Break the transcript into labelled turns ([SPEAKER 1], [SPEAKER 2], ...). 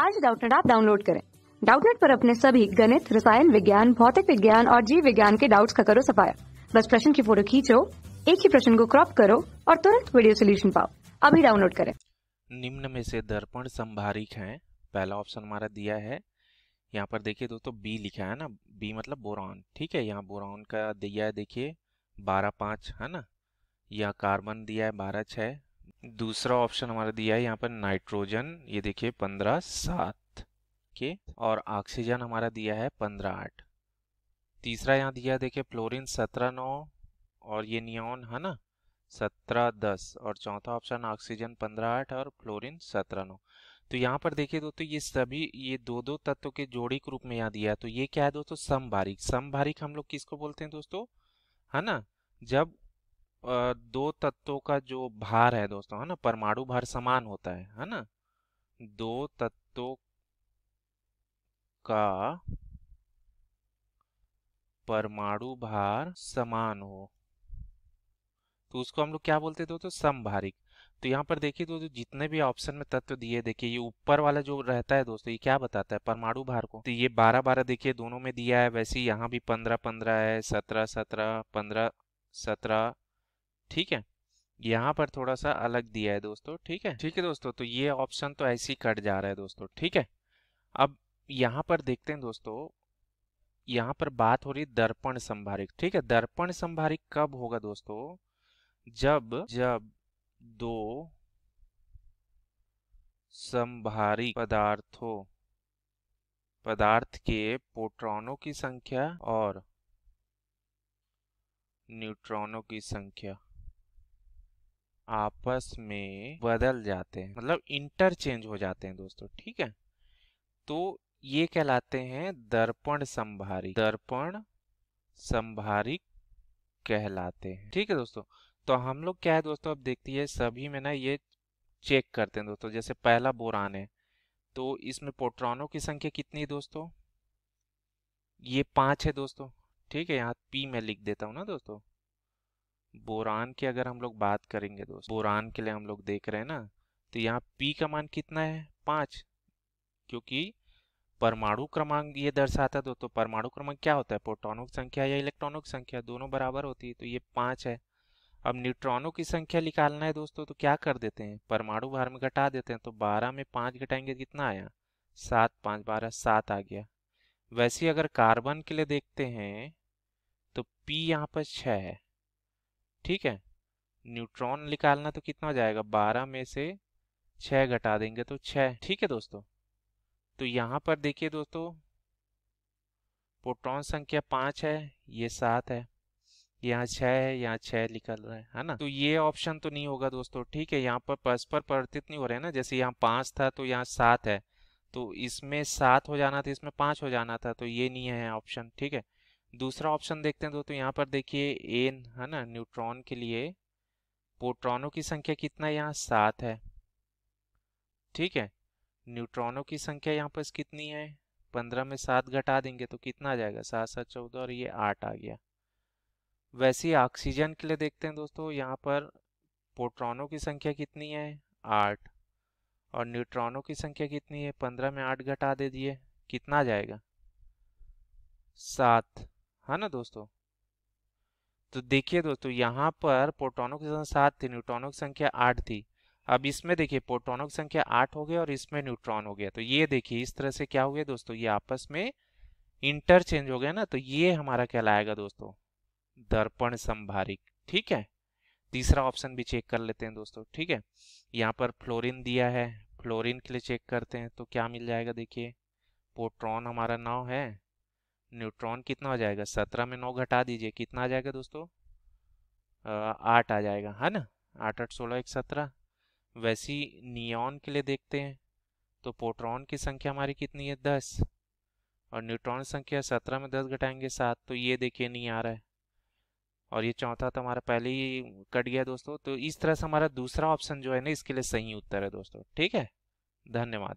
[SPEAKER 1] आज डाउटनेट आप डाउनलोड करें डाउटनेट पर अपने सभी गणित रसायन विज्ञान भौतिक विज्ञान और जीव विज्ञान के डाउट्स का करो सफाया बस प्रश्न की फोटो खींचो एक ही प्रश्न को क्रॉप करो और तुरंत वीडियो सोल्यूशन पाओ अभी डाउनलोड करें निम्न में से दर्पण संभारिक है पहला ऑप्शन हमारा दिया है यहाँ पर देखिये दोस्तों बी लिखा है ना बी मतलब बोरान ठीक है यहाँ बोरान का दिया है देखिए बारह पांच है ना यहाँ कार्बन दिया है बारह छह दूसरा ऑप्शन हमारा दिया है यहाँ पर नाइट्रोजन ये देखिए पंद्रह सात के और ऑक्सीजन हमारा दिया है पंद्रह आठ तीसरा यहाँ दिया देखिए फ्लोरिन सत्रह नौ और ये नियॉन है ना सत्रह दस और चौथा ऑप्शन ऑक्सीजन पंद्रह आठ और फ्लोरिन सत्रह नौ तो यहाँ पर देखिए दोस्तों ये सभी ये दो दो तत्वों के जोड़ी के रूप में यहाँ दिया है तो ये क्या है दोस्तों समभारिक समभारिक हम लोग किसको बोलते हैं दोस्तों है ना जब दो तत्वों का जो भार है दोस्तों है ना परमाणु भार समान होता है है ना दो तत्वों का परमाणु भार समान हो तो उसको हम लोग क्या बोलते हैं दोस्तों समभारिक तो यहाँ पर देखिए दोस्तों जितने भी ऑप्शन में तत्व दिए देखिए ये ऊपर वाला जो रहता है दोस्तों ये क्या बताता है परमाणु भार को तो ये बारह बारह देखिए दोनों में दिया है वैसे यहाँ भी पंद्रह पंद्रह है सत्रह सत्रह पंद्रह सत्रह ठीक है यहाँ पर थोड़ा सा अलग दिया है दोस्तों ठीक है ठीक है दोस्तों तो ये ऑप्शन तो ऐसे ही कट जा रहा है दोस्तों ठीक है अब यहाँ पर देखते हैं दोस्तों यहाँ पर बात हो रही दर्पण संभारिक ठीक है दर्पण संभारिक कब होगा दोस्तों जब जब दो संभारिक पदार्थों पदार्थ के पोट्रॉनों की संख्या और न्यूट्रॉनों की संख्या आपस में बदल जाते हैं मतलब इंटरचेंज हो जाते हैं दोस्तों ठीक है तो ये कहलाते हैं दर्पण संभारी दर्पण संभारी कहलाते हैं ठीक है दोस्तों तो हम लोग क्या है दोस्तों अब देखती है सभी में ना ये चेक करते हैं दोस्तों जैसे पहला बोरान है तो इसमें पोट्रॉनों की संख्या कितनी है दोस्तों ये पांच है दोस्तों ठीक है यहाँ पी में लिख देता हूँ ना दोस्तों बोरान की अगर हम लोग बात करेंगे दोस्त बोरान के लिए हम लोग देख रहे हैं ना तो यहाँ पी का मान कितना है पाँच क्योंकि परमाणु क्रमांक ये दर्शाता दो तो परमाणु क्रमांक क्या होता है प्रोटोनों की संख्या या इलेक्ट्रॉनों की संख्या दोनों बराबर होती है तो ये पाँच है अब न्यूट्रॉनों की संख्या निकालना है दोस्तों तो क्या कर देते हैं परमाणु भार में घटा देते हैं तो बारह में पांच घटाएंगे तो कितना आया सात पांच बारह सात आ गया वैसे अगर कार्बन के लिए देखते हैं तो पी यहाँ पर छह है ठीक है न्यूट्रॉन निकालना तो कितना हो जाएगा बारह में से छः घटा देंगे तो छः ठीक है दोस्तों तो यहाँ पर देखिए दोस्तों प्रोटॉन संख्या पाँच है ये सात है यहाँ छः है यहाँ छः निकल रहा है है ना तो ये ऑप्शन तो नहीं होगा दोस्तों ठीक है यहाँ पर परस्पर परिवर्तित नहीं हो रहे ना जैसे यहाँ पाँच था तो यहाँ सात है तो इसमें सात हो जाना था इसमें पाँच हो जाना था तो ये नहीं है ऑप्शन ठीक है दूसरा ऑप्शन देखते हैं दोस्तों तो यहाँ पर देखिए एन है ना न्यूट्रॉन के लिए पोट्रॉनों की संख्या कितना यहाँ सात है ठीक है न्यूट्रॉनों की संख्या यहाँ पर कितनी है पंद्रह में सात घटा देंगे तो कितना आ जाएगा सात सात चौदह और ये आठ आ गया वैसे ही ऑक्सीजन के लिए देखते हैं दोस्तों यहाँ पर पोट्रॉनों की संख्या कितनी है आठ और न्यूट्रॉनों की संख्या कितनी है पंद्रह में आठ घटा दे दिए कितना जाएगा सात है हाँ ना दोस्तों तो देखिए दोस्तों यहाँ पर प्रोटोनों की संख्या सात थी न्यूट्रॉनों की संख्या आठ थी अब इसमें देखिए प्रोटोनों की संख्या आठ हो गया और इसमें न्यूट्रॉन हो गया तो ये देखिए इस तरह से क्या हो गया दोस्तों ये आपस में इंटरचेंज हो गया ना तो ये हमारा कहलाएगा दोस्तों दर्पण संभारिक ठीक है तीसरा ऑप्शन भी चेक कर लेते हैं दोस्तों ठीक है यहाँ पर फ्लोरिन दिया है फ्लोरिन के लिए चेक करते हैं तो क्या मिल जाएगा देखिए पोट्रॉन हमारा नाव है न्यूट्रॉन कितना हो जाएगा सत्रह में नौ घटा दीजिए कितना आ जाएगा दोस्तों आठ आ जाएगा है ना आठ आठ सोलह एक सत्रह वैसी नियॉन के लिए देखते हैं तो पोट्रॉन की संख्या हमारी कितनी है दस और न्यूट्रॉन संख्या सत्रह में दस घटाएंगे सात तो ये देखिए नहीं आ रहा है और ये चौथा तो हमारा पहले ही कट गया दोस्तों तो इस तरह से हमारा दूसरा ऑप्शन जो है ना इसके लिए सही उत्तर है दोस्तों ठीक है धन्यवाद